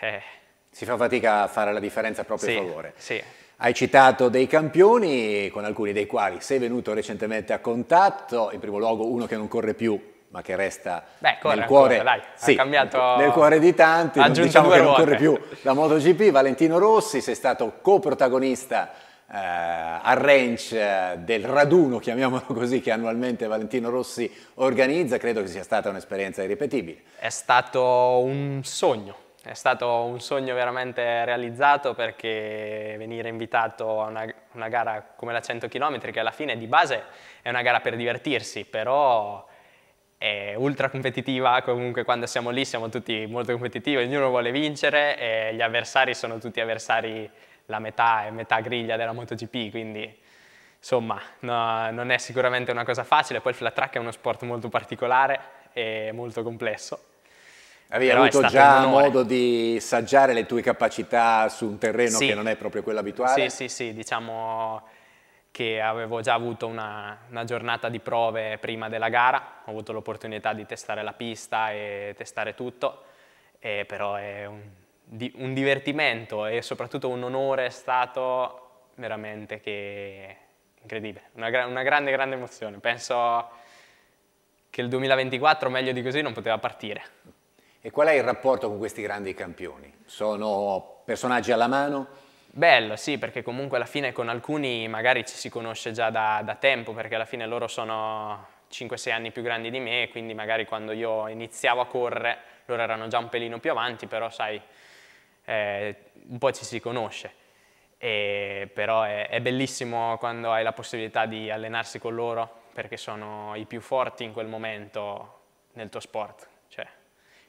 Eh. Si fa fatica a fare la differenza a proprio sì, favore. Sì, hai citato dei campioni, con alcuni dei quali sei venuto recentemente a contatto, in primo luogo uno che non corre più, ma che resta Beh, corre, nel, cuore, ancora, dai, sì, cambiato... nel cuore di tanti, non diciamo che non corre più la MotoGP, Valentino Rossi, sei stato coprotagonista eh, a ranch eh, del raduno, chiamiamolo così, che annualmente Valentino Rossi organizza, credo che sia stata un'esperienza irripetibile. È stato un sogno, è stato un sogno veramente realizzato perché venire invitato a una, una gara come la 100 km, che alla fine di base è una gara per divertirsi, però è ultra competitiva, comunque quando siamo lì siamo tutti molto competitivi, ognuno vuole vincere e gli avversari sono tutti avversari la metà e metà griglia della MotoGP, quindi insomma no, non è sicuramente una cosa facile, poi il flat track è uno sport molto particolare e molto complesso. Avevi Però avuto già modo di saggiare le tue capacità su un terreno sì. che non è proprio quello abituale? Sì, sì, sì, diciamo che avevo già avuto una, una, giornata di prove prima della gara, ho avuto l'opportunità di testare la pista e testare tutto, e però è un, di, un, divertimento e soprattutto un onore è stato veramente che incredibile, una, una grande grande emozione, penso che il 2024 meglio di così non poteva partire. E qual è il rapporto con questi grandi campioni? Sono personaggi alla mano? Bello, sì, perché comunque alla fine con alcuni magari ci si conosce già da, da tempo, perché alla fine loro sono 5-6 anni più grandi di me, quindi magari quando io iniziavo a correre loro erano già un pelino più avanti, però sai, eh, un po' ci si conosce. E, però è, è bellissimo quando hai la possibilità di allenarsi con loro, perché sono i più forti in quel momento nel tuo sport, cioè,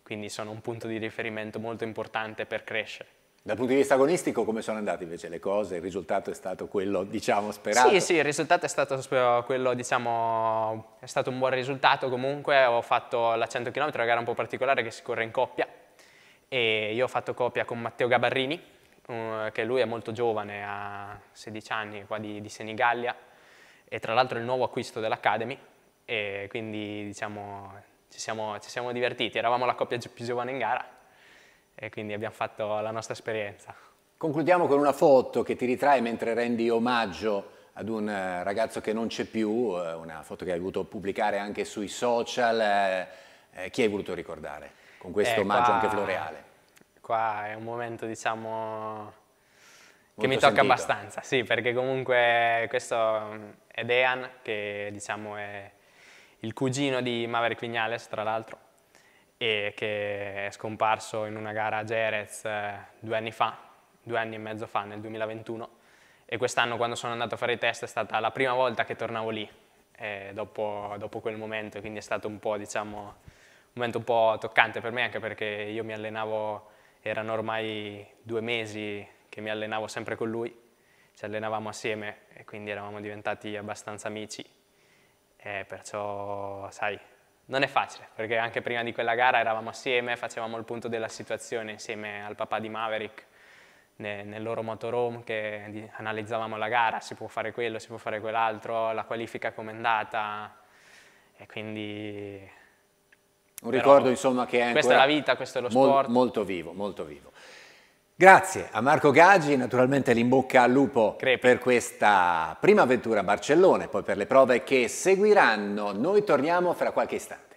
quindi sono un punto di riferimento molto importante per crescere. Dal punto di vista agonistico come sono andate invece le cose? Il risultato è stato quello, diciamo, sperato? Sì, sì, il risultato è stato quello, diciamo, è stato un buon risultato comunque. Ho fatto la 100 km, una gara un po' particolare che si corre in coppia e io ho fatto coppia con Matteo Gabarrini, che lui è molto giovane, ha 16 anni, qua di, di Senigallia e tra l'altro è il nuovo acquisto dell'Academy e quindi, diciamo, ci siamo, ci siamo divertiti. Eravamo la coppia più giovane in gara e quindi abbiamo fatto la nostra esperienza. Concludiamo con una foto che ti ritrae mentre rendi omaggio ad un eh, ragazzo che non c'è più, eh, una foto che hai voluto pubblicare anche sui social. Eh, chi hai voluto ricordare con questo eh, omaggio qua, anche floreale? Qua è un momento, diciamo, Molto che mi tocca sentito. abbastanza, sì, perché comunque questo è Dean, che diciamo è il cugino di Maverick Vignales, tra l'altro, e che è scomparso in una gara a Jerez eh, due anni fa, due anni e mezzo fa, nel 2021, e quest'anno quando sono andato a fare i test è stata la prima volta che tornavo lì, dopo, dopo, quel momento, quindi è stato un po', diciamo, un momento un po' toccante per me, anche perché io mi allenavo, erano ormai due mesi che mi allenavo sempre con lui, ci allenavamo assieme e quindi eravamo diventati abbastanza amici, e perciò, sai, non è facile, perché anche prima di quella gara eravamo assieme, facevamo il punto della situazione insieme al papà di Maverick nel loro motorhome che analizzavamo la gara, si può fare quello, si può fare quell'altro, la qualifica com'è andata e quindi... Un ricordo insomma che è ancora... Questa è la vita, questo è lo mol, sport. Molto vivo, molto vivo. Grazie a Marco Gaggi, naturalmente l'imbocca al lupo Crepe. per questa prima avventura a Barcellona e poi per le prove che seguiranno. Noi torniamo fra qualche istante.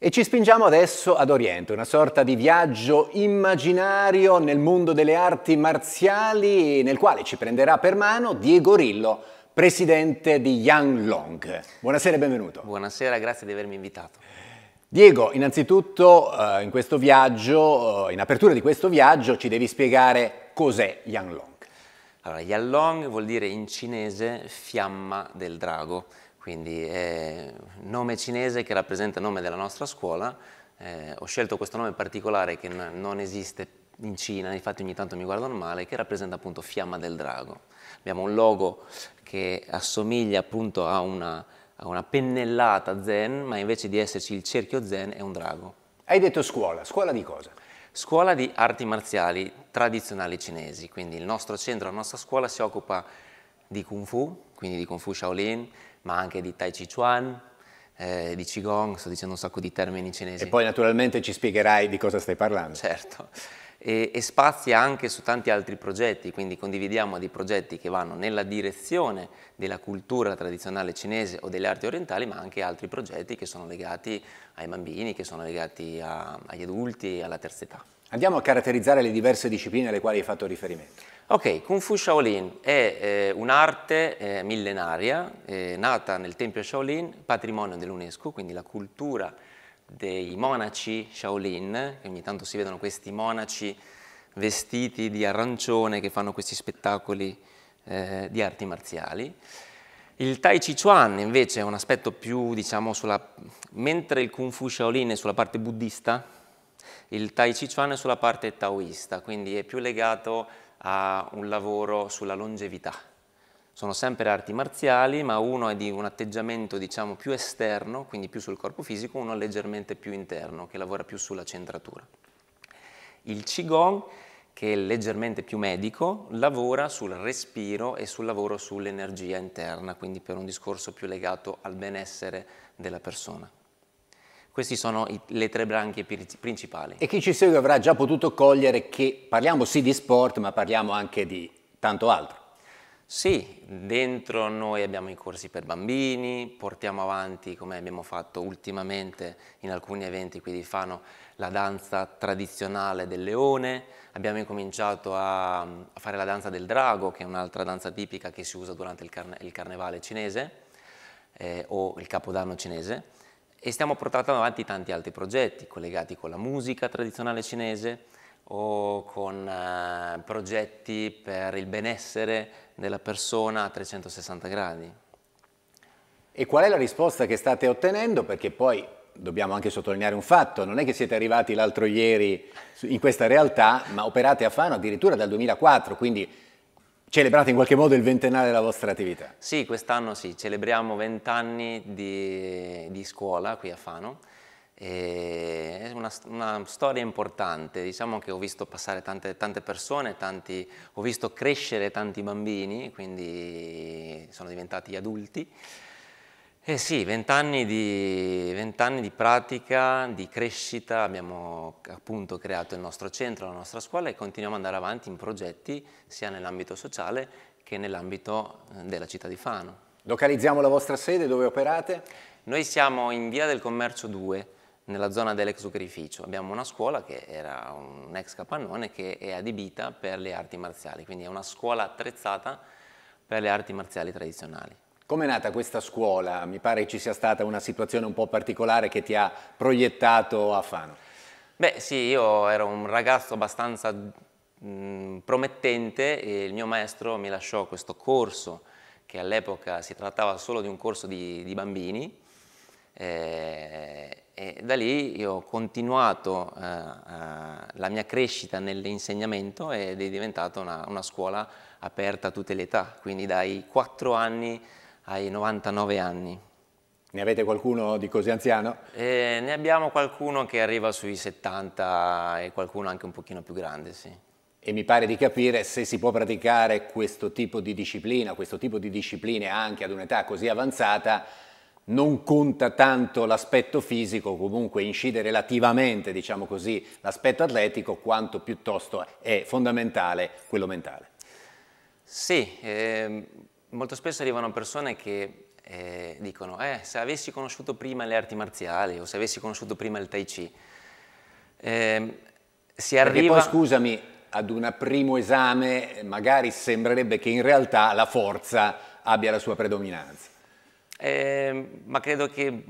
E ci spingiamo adesso ad Oriente, una sorta di viaggio immaginario nel mondo delle arti marziali nel quale ci prenderà per mano Diego Rillo, presidente di Yang Long. Buonasera e benvenuto. Buonasera, grazie di avermi invitato. Diego, innanzitutto eh, in, questo viaggio, eh, in apertura di questo viaggio ci devi spiegare cos'è Yang Long. Allora, Yang Long vuol dire in cinese fiamma del drago quindi è eh, nome cinese che rappresenta il nome della nostra scuola. Eh, ho scelto questo nome particolare che non esiste in Cina, infatti ogni tanto mi guardano male, che rappresenta appunto Fiamma del Drago. Abbiamo un logo che assomiglia appunto a una, a una pennellata zen, ma invece di esserci il cerchio zen è un drago. Hai detto scuola, scuola di cosa? Scuola di arti marziali tradizionali cinesi, quindi il nostro centro, la nostra scuola si occupa di Kung Fu, quindi di Kung Fu Shaolin, ma anche di Tai Chi Chuan, eh, di Qigong, sto dicendo un sacco di termini cinesi. E poi naturalmente ci spiegherai di cosa stai parlando. Certo. E, e spazia anche su tanti altri progetti, quindi condividiamo dei progetti che vanno nella direzione della cultura tradizionale cinese o delle arti orientali, ma anche altri progetti che sono legati ai bambini, che sono legati a, agli adulti, alla terza età. Andiamo a caratterizzare le diverse discipline alle quali hai fatto riferimento. Ok, Kung Fu Shaolin è eh, un'arte eh, millenaria eh, nata nel Tempio Shaolin, patrimonio dell'UNESCO, quindi la cultura dei monaci Shaolin, che ogni tanto si vedono questi monaci vestiti di arancione che fanno questi spettacoli eh, di arti marziali. Il Tai Chi Chuan invece è un aspetto più, diciamo, sulla... mentre il Kung Fu Shaolin è sulla parte buddista, il Tai Chi Chuan è sulla parte taoista, quindi è più legato a un lavoro sulla longevità. Sono sempre arti marziali, ma uno è di un atteggiamento diciamo, più esterno, quindi più sul corpo fisico, uno leggermente più interno, che lavora più sulla centratura. Il Qigong, che è leggermente più medico, lavora sul respiro e sul lavoro sull'energia interna, quindi per un discorso più legato al benessere della persona. Queste sono i, le tre branche principali. E chi ci segue avrà già potuto cogliere che parliamo sì di sport, ma parliamo anche di tanto altro. Sì, dentro noi abbiamo i corsi per bambini, portiamo avanti, come abbiamo fatto ultimamente in alcuni eventi qui di Fano, la danza tradizionale del leone, abbiamo incominciato a, a fare la danza del drago, che è un'altra danza tipica che si usa durante il, carne, il carnevale cinese eh, o il capodanno cinese e stiamo portando avanti tanti altri progetti collegati con la musica tradizionale cinese o con eh, progetti per il benessere della persona a 360 gradi. E qual è la risposta che state ottenendo? Perché poi dobbiamo anche sottolineare un fatto, non è che siete arrivati l'altro ieri in questa realtà, ma operate a Fano addirittura dal 2004, quindi Celebrate in qualche modo il ventennale della vostra attività. Sì, quest'anno sì, celebriamo vent'anni di, di, scuola qui a Fano. E è una, una, storia importante, diciamo che ho visto passare tante, tante persone, tanti, ho visto crescere tanti bambini, quindi sono diventati adulti. Eh sì, vent'anni di, vent'anni di pratica, di crescita, abbiamo appunto creato il nostro centro, la nostra scuola e continuiamo ad andare avanti in progetti sia nell'ambito sociale che nell'ambito eh, della città di Fano. Localizziamo la vostra sede, dove operate? Noi siamo in via del Commercio 2, nella zona dell'ex zuccherificio. Abbiamo una scuola che era un ex capannone che è adibita per le arti marziali, quindi è una scuola attrezzata per le arti marziali tradizionali. Come è nata questa scuola? Mi pare ci sia stata una situazione un po' particolare che ti ha proiettato a Fano. Beh sì, io ero un ragazzo abbastanza mh, mm, promettente e il mio maestro mi lasciò questo corso che all'epoca si trattava solo di un corso di, di bambini eh, e da lì ho continuato eh, eh, la mia crescita nell'insegnamento ed è diventata una, una scuola aperta a tutte le età, quindi dai quattro anni ai 99 anni. Ne avete qualcuno di così anziano? Eh, ne abbiamo qualcuno che arriva sui 70 e qualcuno anche un pochino più grande, sì. E mi pare di capire se si può praticare questo tipo di disciplina, questo tipo di discipline anche ad un'età così avanzata, non conta tanto l'aspetto fisico, comunque incide relativamente, diciamo così, l'aspetto atletico, quanto piuttosto è fondamentale quello mentale. Sì, eh, molto spesso arrivano persone che eh, dicono eh, se avessi conosciuto prima le arti marziali o se avessi conosciuto prima il tai chi, eh, si arriva... Poi, scusami, ad un primo esame eh, magari sembrerebbe che in realtà la forza abbia la sua predominanza. Eh, ma credo che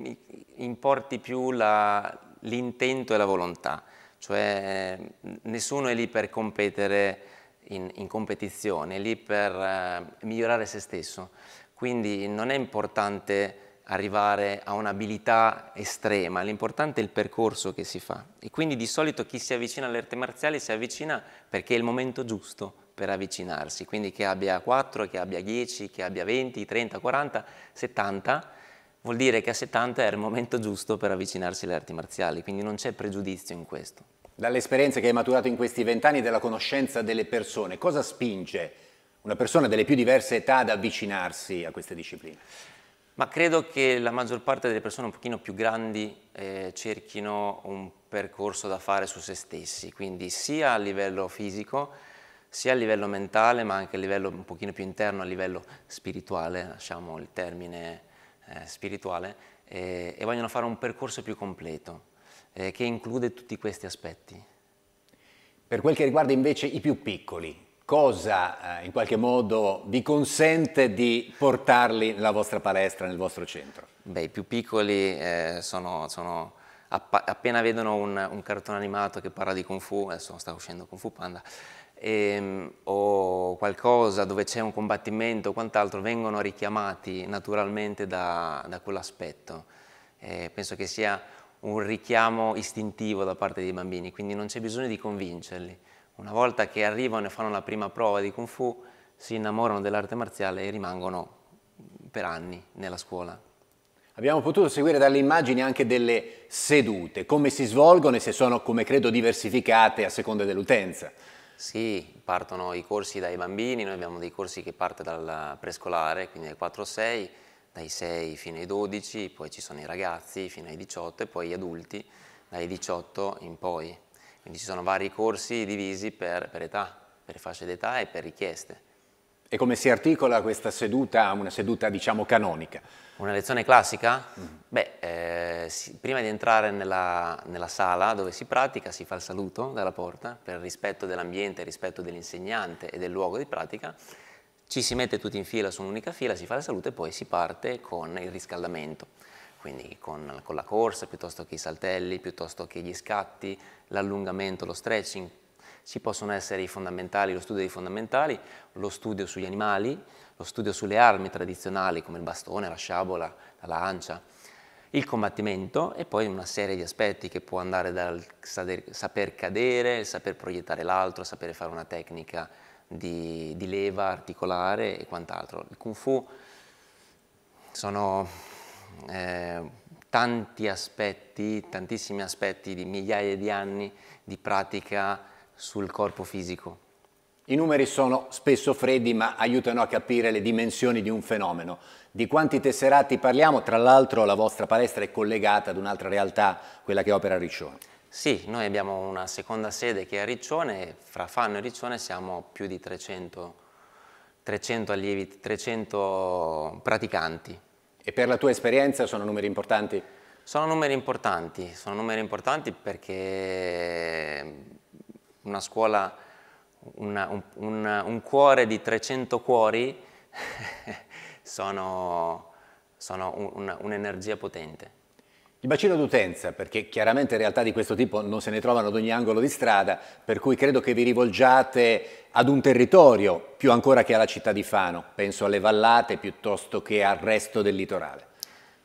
importi più l'intento e la volontà, cioè nessuno è lì per competere in, in competizione, è lì per eh, migliorare se stesso. Quindi non è importante arrivare a un'abilità estrema, l'importante è il percorso che si fa e quindi di solito chi si avvicina alle arti marziali si avvicina perché è il momento giusto per avvicinarsi, quindi che abbia 4, che abbia 10, che abbia 20, 30, 40, 70, vuol dire che a 70 era il momento giusto per avvicinarsi alle arti marziali, quindi non c'è pregiudizio in questo. Dalle esperienze che hai maturato in questi vent'anni della conoscenza delle persone, cosa spinge una persona delle più diverse età ad avvicinarsi a queste discipline? Ma credo che la maggior parte delle persone un pochino più grandi eh, cerchino un percorso da fare su se stessi, quindi sia a livello fisico, sia a livello mentale, ma anche a livello un pochino più interno, a livello spirituale, lasciamo il termine eh, spirituale, eh, e vogliono fare un percorso più completo eh, che include tutti questi aspetti. Per quel che riguarda invece i più piccoli, cosa eh, in qualche modo vi consente di portarli nella vostra palestra, nel vostro centro? Beh, i più piccoli eh, sono, sono appena vedono un, un, cartone animato che parla di Kung Fu, adesso sta uscendo Kung Fu Panda, e, ehm, o qualcosa dove c'è un combattimento o quant'altro, vengono richiamati naturalmente da, da quell'aspetto. Eh, penso che sia un richiamo istintivo da parte dei bambini, quindi non c'è bisogno di convincerli. Una volta che arrivano e fanno la prima prova di Kung Fu, si innamorano dell'arte marziale e rimangono per anni nella scuola. Abbiamo potuto seguire dalle immagini anche delle sedute, come si svolgono e se sono, come credo, diversificate a seconda dell'utenza. Sì, partono i corsi dai bambini, noi abbiamo dei corsi che parte dal prescolare, quindi dai 4-6, dai 6 fino ai 12, poi ci sono i ragazzi fino ai 18 e poi gli adulti dai 18 in poi. Quindi ci sono vari corsi divisi per, per età, per fasce d'età e per richieste. E come si articola questa seduta, una seduta diciamo canonica? Una lezione classica? Mm. Beh, eh, si, prima di entrare nella, nella, sala dove si pratica si fa il saluto dalla porta per rispetto dell'ambiente, rispetto dell'insegnante e del luogo di pratica ci si mette tutti in fila su un'unica fila, si fa la salute e poi si parte con il riscaldamento, quindi con, con la corsa piuttosto che i saltelli, piuttosto che gli scatti, l'allungamento, lo stretching, ci possono essere i fondamentali, lo studio dei fondamentali, lo studio sugli animali, lo studio sulle armi tradizionali come il bastone, la sciabola, la lancia, il combattimento e poi una serie di aspetti che può andare dal saper cadere, saper proiettare l'altro, sapere fare una tecnica di, di leva articolare e quant'altro. Il Kung Fu sono eh, tanti aspetti, tantissimi aspetti di migliaia di anni di pratica sul corpo fisico. I numeri sono spesso freddi ma aiutano a capire le dimensioni di un fenomeno. Di quanti tesserati parliamo? Tra l'altro la vostra palestra è collegata ad un'altra realtà, quella che opera a Riccione. Sì, noi abbiamo una seconda sede che è a Riccione, fra Fanno e Riccione siamo più di 300, 300 allievi, 300 praticanti. E per la tua esperienza sono numeri importanti? Sono numeri importanti, sono numeri importanti perché mm, una scuola, una, un, un, un, cuore di 300 cuori sono, sono un'energia un potente. Il bacino d'utenza, perché chiaramente realtà di questo tipo non se ne trovano ad ogni angolo di strada, per cui credo che vi rivolgiate ad un territorio, più ancora che alla città di Fano, penso alle vallate piuttosto che al resto del litorale.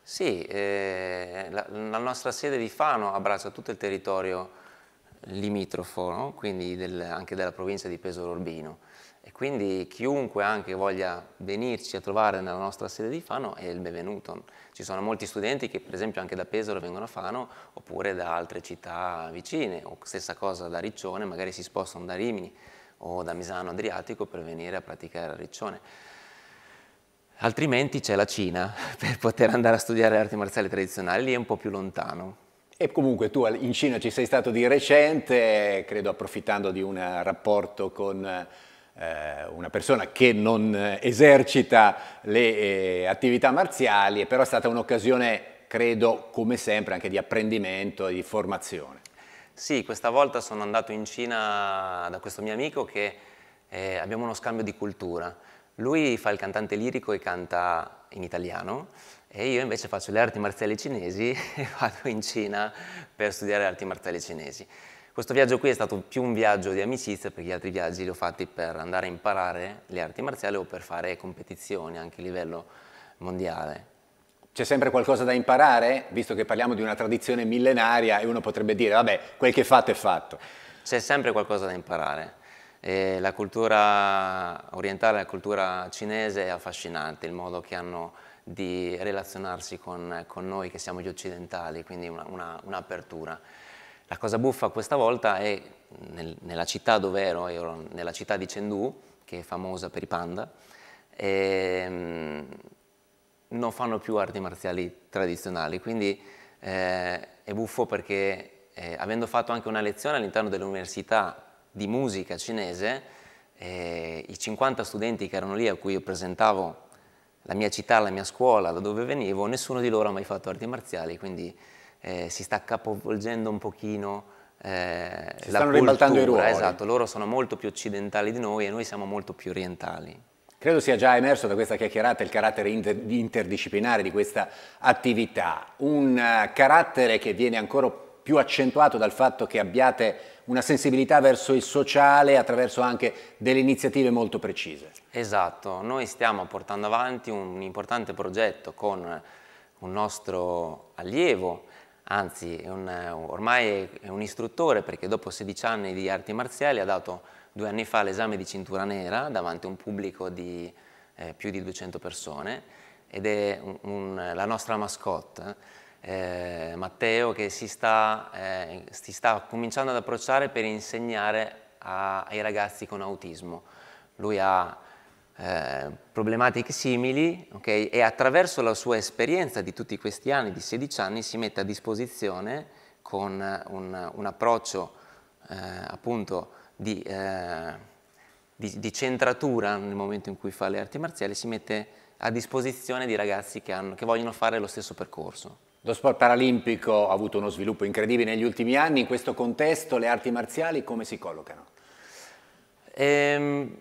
Sì, eh, la, la, nostra sede di Fano abbraccia tutto il territorio limitrofo, no? quindi del, anche della provincia di Pesaro Urbino quindi chiunque anche voglia venirci a trovare nella nostra sede di Fano è il benvenuto. Ci sono molti studenti che per esempio anche da Pesaro vengono a Fano oppure da altre città vicine o stessa cosa da Riccione, magari si spostano da Rimini o da Misano Adriatico per venire a praticare a Riccione. Altrimenti c'è la Cina per poter andare a studiare arti marziali tradizionali, lì è un po' più lontano, e comunque tu in Cina ci sei stato di recente, credo approfittando di un rapporto con eh, una persona che non eh, esercita le eh, attività marziali, è però è stata un'occasione, credo, come sempre, anche di apprendimento e di formazione. Sì, questa volta sono andato in Cina da questo mio amico che eh, abbiamo uno scambio di cultura. Lui fa il cantante lirico e canta in italiano e io invece faccio le arti marziali cinesi e vado in Cina per studiare le arti marziali cinesi. Questo viaggio qui è stato più un viaggio di amicizia perché gli altri viaggi li ho fatti per andare a imparare le arti marziali o per fare competizioni anche a livello mondiale. C'è sempre qualcosa da imparare, visto che parliamo di una tradizione millenaria e uno potrebbe dire, vabbè, quel che è fatto è fatto. C'è sempre qualcosa da imparare. E la cultura orientale, la cultura cinese è affascinante, il modo che hanno di relazionarsi con, con noi che siamo gli occidentali, quindi un'apertura. Una, una la cosa buffa questa volta è nel, nella città dove ero, ero nella città di Chengdu, che è famosa per i panda, e, ehm, non fanno più arti marziali tradizionali, quindi eh, è buffo perché eh, avendo fatto anche una lezione all'interno dell'università di musica cinese, eh, i 50 studenti che erano lì a cui io presentavo la mia città, la mia scuola, da dove venivo, nessuno di loro ha mai fatto arti marziali, quindi eh, si sta capovolgendo un pochino eh, si stanno ribaltando i ruoli. Esatto, loro sono molto più occidentali di noi e noi siamo molto più orientali. Credo sia già emerso da questa chiacchierata il carattere inter interdisciplinare di questa attività, un uh, carattere che viene ancora più accentuato dal fatto che abbiate una sensibilità verso il sociale attraverso anche delle iniziative molto precise. Esatto, noi stiamo portando avanti un importante progetto con un nostro allievo, anzi un, ormai è un istruttore perché dopo 16 anni di arti marziali ha dato due anni fa l'esame di cintura nera davanti a un pubblico di eh, più di 200 persone ed è un, un, la nostra mascotte. Eh, Matteo che si sta, eh, si sta, cominciando ad approcciare per insegnare a, ai ragazzi con autismo. Lui ha eh, problematiche simili okay? e attraverso la sua esperienza di tutti questi anni, di 16 anni, si mette a disposizione con un, un approccio eh, appunto di, eh, di, di, centratura nel momento in cui fa le arti marziali, si mette a disposizione di ragazzi che, hanno, che vogliono fare lo stesso percorso. Lo sport paralimpico ha avuto uno sviluppo incredibile negli ultimi anni, in questo contesto le arti marziali come si collocano? Ehm,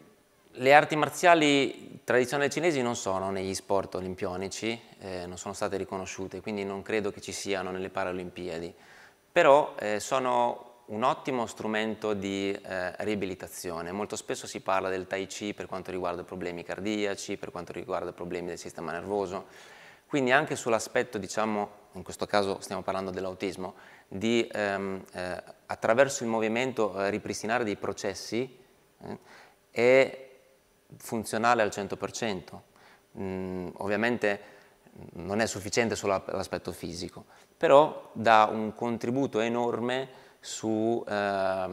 le arti marziali tradizionali cinesi non sono negli sport olimpionici, eh, non sono state riconosciute, quindi non credo che ci siano nelle Paralimpiadi, però eh, sono un ottimo strumento di eh, riabilitazione. Molto spesso si parla del tai chi per quanto riguarda problemi cardiaci, per quanto riguarda problemi del sistema nervoso, quindi anche sull'aspetto, diciamo, in questo caso stiamo parlando dell'autismo, di ehm, eh, attraverso il movimento eh, ripristinare dei processi e eh, funzionale al 100%. Mm, ovviamente mm, non è sufficiente solo l'aspetto fisico, però dà un contributo enorme su eh,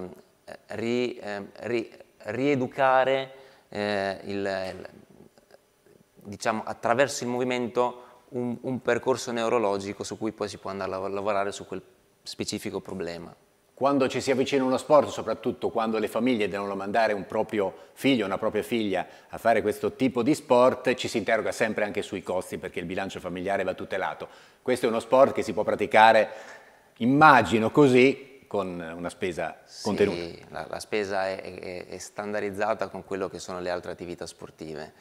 ri, eh, ri, rieducare eh, il, il, diciamo, attraverso il movimento un, un percorso neurologico su cui poi si può andare a lavorare su quel specifico problema. Quando ci si avvicina uno sport, soprattutto quando le famiglie devono mandare un proprio figlio, una propria figlia a fare questo tipo di sport, ci si interroga sempre anche sui costi perché il bilancio familiare va tutelato. Questo è uno sport che si può praticare, immagino così, con una spesa sì, contenuta. La, la spesa è, è, è standardizzata con quello che sono le altre attività sportive.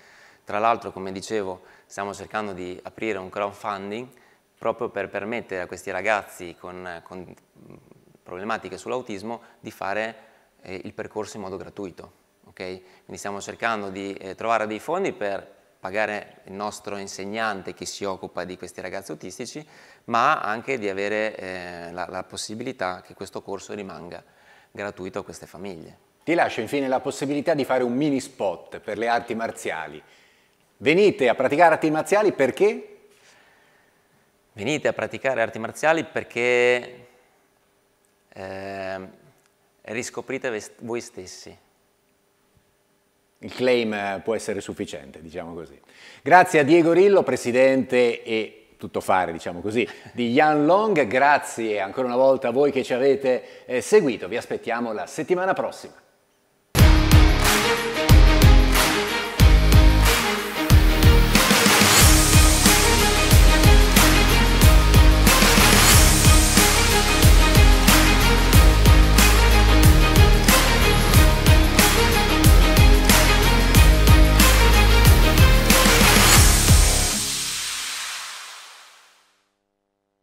Tra l'altro, come dicevo, stiamo cercando di aprire un crowdfunding proprio per permettere a questi ragazzi con, con problematiche sull'autismo di fare eh, il percorso in modo gratuito. Okay? Quindi stiamo cercando di eh, trovare dei fondi per pagare il nostro insegnante che si occupa di questi ragazzi autistici, ma anche di avere eh, la, la possibilità che questo corso rimanga gratuito a queste famiglie. Ti lascio infine la possibilità di fare un mini spot per le arti marziali. Venite a praticare arti marziali perché? Venite a praticare arti marziali perché eh, riscoprite voi stessi. Il claim eh, può essere sufficiente, diciamo così. Grazie a Diego Rillo, presidente e tuttofare, diciamo così, di Yan Long. Grazie ancora una volta a voi che ci avete eh, seguito. Vi aspettiamo la settimana prossima.